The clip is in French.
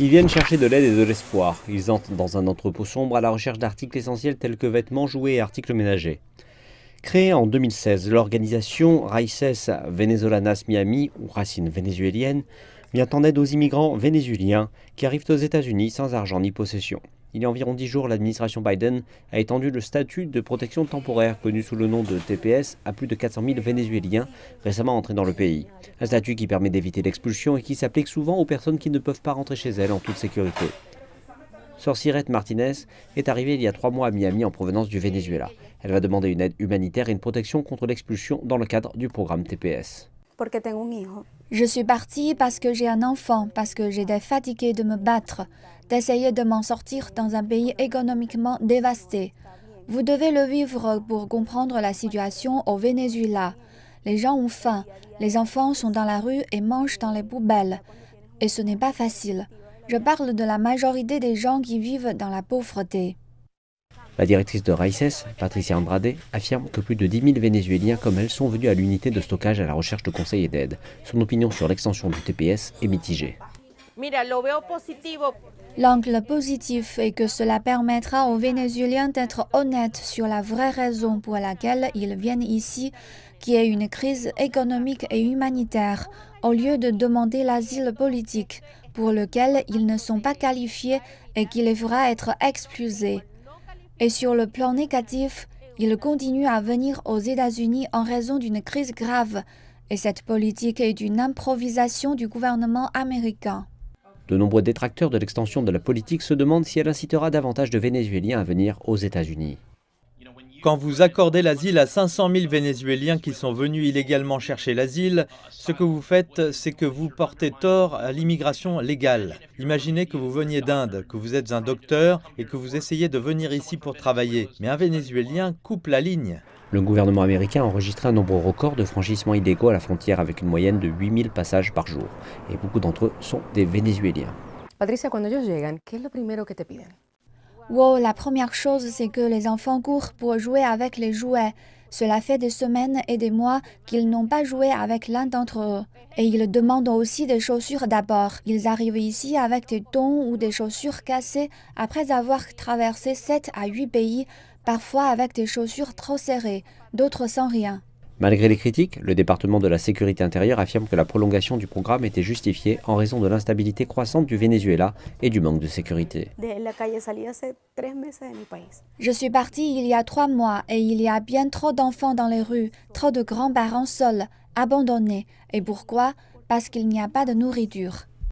Ils viennent chercher de l'aide et de l'espoir. Ils entrent dans un entrepôt sombre à la recherche d'articles essentiels tels que vêtements, jouets et articles ménagers. Créée en 2016, l'organisation Raices Venezolanas Miami, ou Racine vénézuéliennes, vient en aide aux immigrants vénézuéliens qui arrivent aux États-Unis sans argent ni possession il y a environ 10 jours, l'administration Biden a étendu le statut de protection temporaire, connu sous le nom de TPS, à plus de 400 000 Vénézuéliens récemment entrés dans le pays. Un statut qui permet d'éviter l'expulsion et qui s'applique souvent aux personnes qui ne peuvent pas rentrer chez elles en toute sécurité. Sorcirette Martinez est arrivée il y a trois mois à Miami en provenance du Venezuela. Elle va demander une aide humanitaire et une protection contre l'expulsion dans le cadre du programme TPS. Je suis partie parce que j'ai un enfant, parce que j'étais fatiguée de me battre, d'essayer de m'en sortir dans un pays économiquement dévasté. Vous devez le vivre pour comprendre la situation au Venezuela. Les gens ont faim, les enfants sont dans la rue et mangent dans les poubelles. Et ce n'est pas facile. Je parle de la majorité des gens qui vivent dans la pauvreté. La directrice de RAICES, Patricia Andrade, affirme que plus de 10 000 Vénézuéliens comme elle sont venus à l'unité de stockage à la recherche de conseils et d'aide. Son opinion sur l'extension du TPS est mitigée. L'angle positif est que cela permettra aux Vénézuéliens d'être honnêtes sur la vraie raison pour laquelle ils viennent ici, qui est une crise économique et humanitaire, au lieu de demander l'asile politique, pour lequel ils ne sont pas qualifiés et qui les fera être expulsés. Et sur le plan négatif, il continue à venir aux États-Unis en raison d'une crise grave, et cette politique est une improvisation du gouvernement américain. De nombreux détracteurs de l'extension de la politique se demandent si elle incitera davantage de Vénézuéliens à venir aux États-Unis. Quand vous accordez l'asile à 500 000 Vénézuéliens qui sont venus illégalement chercher l'asile, ce que vous faites, c'est que vous portez tort à l'immigration légale. Imaginez que vous veniez d'Inde, que vous êtes un docteur et que vous essayez de venir ici pour travailler. Mais un Vénézuélien coupe la ligne. Le gouvernement américain a enregistré un nombre record de franchissements illégaux à la frontière avec une moyenne de 8000 passages par jour. Et beaucoup d'entre eux sont des Vénézuéliens. Patricia, quand ils arrivent, qu'est-ce que Wow, la première chose, c'est que les enfants courent pour jouer avec les jouets. Cela fait des semaines et des mois qu'ils n'ont pas joué avec l'un d'entre eux. Et ils demandent aussi des chaussures d'abord. Ils arrivent ici avec des tons ou des chaussures cassées après avoir traversé 7 à 8 pays, parfois avec des chaussures trop serrées, d'autres sans rien. Malgré les critiques, le département de la sécurité intérieure affirme que la prolongation du programme était justifiée en raison de l'instabilité croissante du Venezuela et du manque de sécurité. Je suis parti il y a trois mois et il y a bien trop d'enfants dans les rues, trop de grands-parents seuls, abandonnés. Et pourquoi Parce qu'il n'y a pas de nourriture.